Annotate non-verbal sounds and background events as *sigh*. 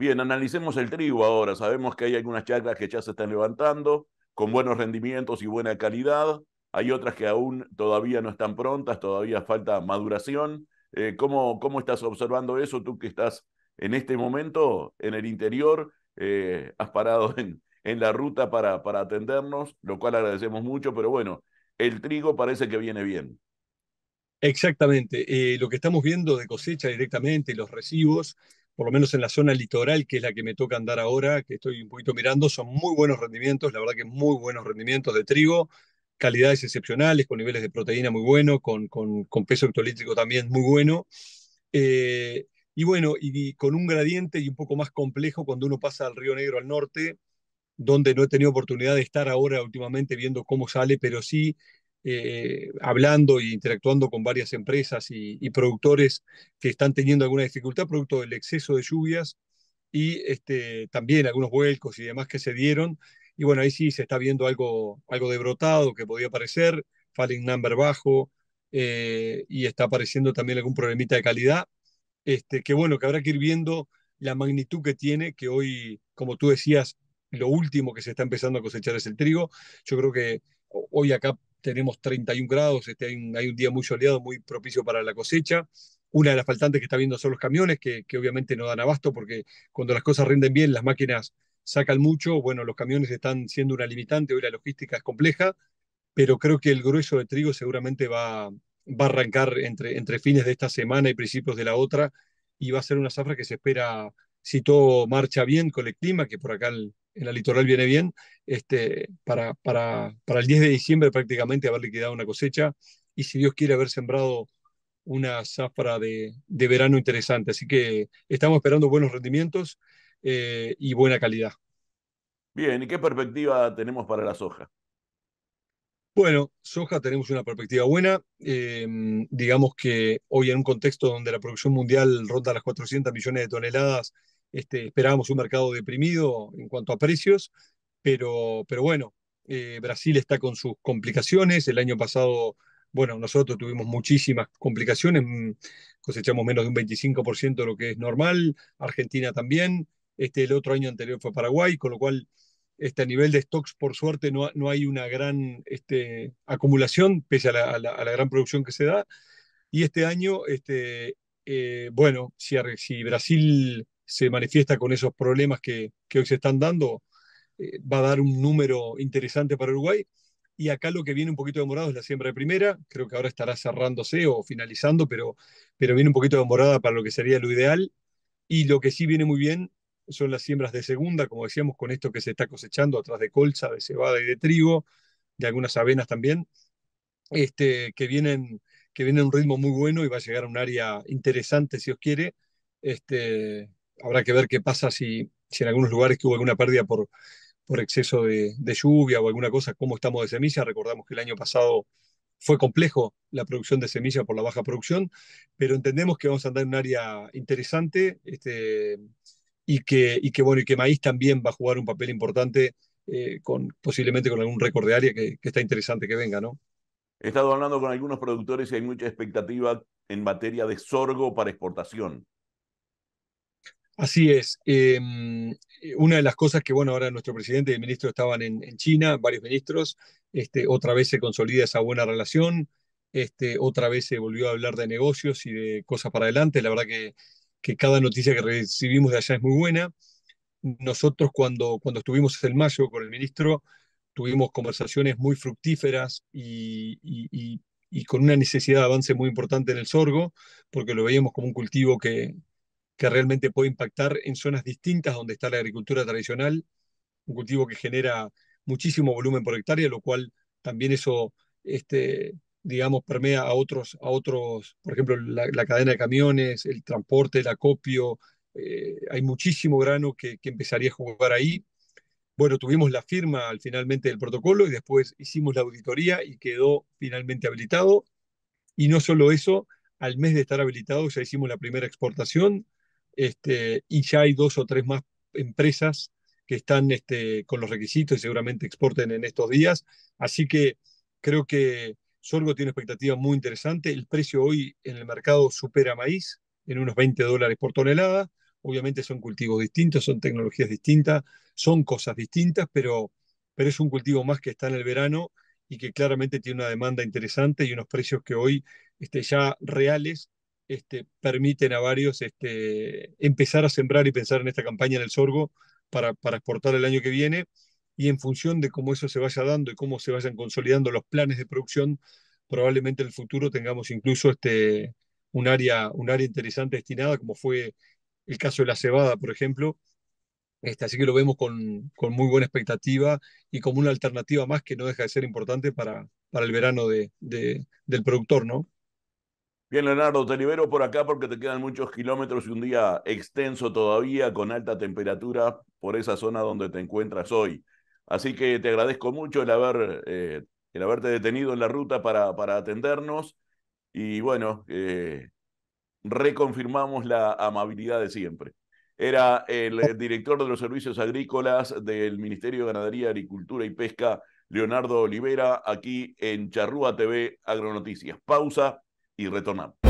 Bien, analicemos el trigo ahora. Sabemos que hay algunas chacras que ya se están levantando con buenos rendimientos y buena calidad. Hay otras que aún todavía no están prontas, todavía falta maduración. Eh, ¿cómo, ¿Cómo estás observando eso tú que estás en este momento en el interior? Eh, has parado *laughs* en, en la ruta para, para atendernos, lo cual agradecemos mucho, pero bueno, el trigo parece que viene bien. Exactamente. Eh, lo que estamos viendo de cosecha directamente, los recibos, por lo menos en la zona litoral, que es la que me toca andar ahora, que estoy un poquito mirando, son muy buenos rendimientos, la verdad que muy buenos rendimientos de trigo, calidades excepcionales, con niveles de proteína muy buenos, con, con, peso ectolítrico también muy bueno. Eh, y bueno, y, con un gradiente y un poco más complejo cuando uno pasa al Río Negro al norte, donde no he tenido oportunidad de estar ahora últimamente viendo cómo sale, pero sí eh, hablando e interactuando con varias empresas y, productores que están teniendo alguna dificultad producto del exceso de lluvias y este, también algunos vuelcos y demás que se dieron. Y bueno, ahí sí se está viendo algo, algo de brotado que podía aparecer, falling number bajo, eh, y está apareciendo también algún problemita de calidad. Este, que bueno, que habrá que ir viendo la magnitud que tiene, que hoy, como tú decías, lo último que se está empezando a cosechar es el trigo. Yo creo que hoy acá tenemos 31 grados, este, hay, un, día muy soleado, muy propicio para la cosecha. Una de las faltantes que está viendo son los camiones, que, obviamente no dan abasto porque cuando las cosas rinden bien, las máquinas sacan mucho. Bueno, los camiones están siendo una limitante, hoy la logística es compleja, pero creo que el grueso de trigo seguramente va, va a arrancar entre, entre fines de esta semana y principios de la otra y va a ser una zafra que se espera, si todo marcha bien con el clima, que por acá el, en la litoral viene bien, este, para, para, para el 10 de diciembre prácticamente haber liquidado una cosecha y si Dios quiere haber sembrado una zafra de, verano interesante. Así que estamos esperando buenos rendimientos eh, y buena calidad. Bien, ¿y qué perspectiva tenemos para la soja? Bueno, soja tenemos una perspectiva buena. Em, digamos que hoy en un contexto donde la producción mundial ronda las 400 millones de toneladas este, esperábamos un mercado deprimido en cuanto a precios, pero, pero bueno, eh, Brasil está con sus complicaciones. El año pasado, bueno, nosotros tuvimos muchísimas complicaciones, mm, cosechamos menos de un 25% de lo que es normal, Argentina también, este, el otro año anterior fue Paraguay, con lo cual este, a nivel de stocks, por suerte, no, no hay una gran este, acumulación, pese a la, a, la, gran producción que se da. Y este año, este, eh, bueno, si, si Brasil se manifiesta con esos problemas que, que hoy se están dando, eh, va a dar un número interesante para Uruguay. Y acá lo que viene un poquito demorado es la siembra de primera, creo que ahora estará cerrándose o finalizando, pero, pero viene un poquito demorada para lo que sería lo ideal. Y lo que sí viene muy bien son las siembras de segunda, como decíamos, con esto que se está cosechando atrás de colza, de cebada y de trigo, de algunas avenas también, este, que, vienen, que viene a un ritmo muy bueno y va a llegar a un área interesante, si os quiere, este, habrá que ver qué pasa si, si en algunos lugares que hubo alguna pérdida por, por exceso de, lluvia o alguna cosa, cómo estamos de semillas. Recordamos que el año pasado fue complejo la producción de semillas por la baja producción, pero entendemos que vamos a andar en un área interesante este, y, que, y que, bueno, y que maíz también va a jugar un papel importante, eh, con, posiblemente con algún récord de área que, que está interesante que venga, ¿no? He estado hablando con algunos productores y hay mucha expectativa en materia de sorgo para exportación. Así es. Em, eh, una de las cosas que, bueno, ahora nuestro presidente y el ministro estaban en, China, varios ministros, este, otra vez se consolida esa buena relación, este, otra vez se volvió a hablar de negocios y de cosas para adelante. La verdad que, que cada noticia que recibimos de allá es muy buena. Nosotros cuando, cuando estuvimos en mayo con el ministro, tuvimos conversaciones muy fructíferas y con una necesidad de avance muy importante en el sorgo, porque lo veíamos como un cultivo que, que realmente puede impactar en zonas distintas donde está la agricultura tradicional, un cultivo que genera muchísimo volumen por hectárea, lo cual también eso, este, digamos, permea a otros, a otros por ejemplo, la, cadena de camiones, el transporte, el acopio, eh, hay muchísimo grano que, que empezaría a jugar ahí. Bueno, tuvimos la firma al finalmente del protocolo y después hicimos la auditoría y quedó finalmente habilitado. Y no solo eso, al mes de estar habilitado ya hicimos la primera exportación, este, y ya hay dos o tres más empresas que están este, con los requisitos y seguramente exporten en estos días. Así que creo que Sorgo tiene una expectativa muy interesante. El precio hoy en el mercado supera maíz en unos 20 dólares por tonelada. Obviamente son cultivos distintos, son tecnologías distintas, son cosas distintas, pero, pero es un cultivo más que está en el verano y que claramente tiene una demanda interesante y unos precios que hoy este, ya reales este, permiten a varios este, empezar a sembrar y pensar en esta campaña del sorgo para, exportar el año que viene y en función de cómo eso se vaya dando y cómo se vayan consolidando los planes de producción, probablemente en el futuro tengamos incluso este, un, área, un área interesante destinada, como fue el caso de la cebada, por ejemplo. así que lo vemos con, muy buena expectativa y como una alternativa más que no deja de ser importante para, el verano del productor, ¿no? Bien, Leonardo, te libero por acá porque te quedan muchos kilómetros y un día extenso todavía con alta temperatura por esa zona donde te encuentras hoy. Así que te agradezco mucho el, haber, eh, el haberte detenido en la ruta para, para atendernos y bueno, eh, reconfirmamos la amabilidad de siempre. Era el director de los servicios agrícolas del Ministerio de Ganadería, Agricultura y Pesca, Leonardo Olivera, aquí en Charrúa TV Agronoticias. Pausa y retornamos.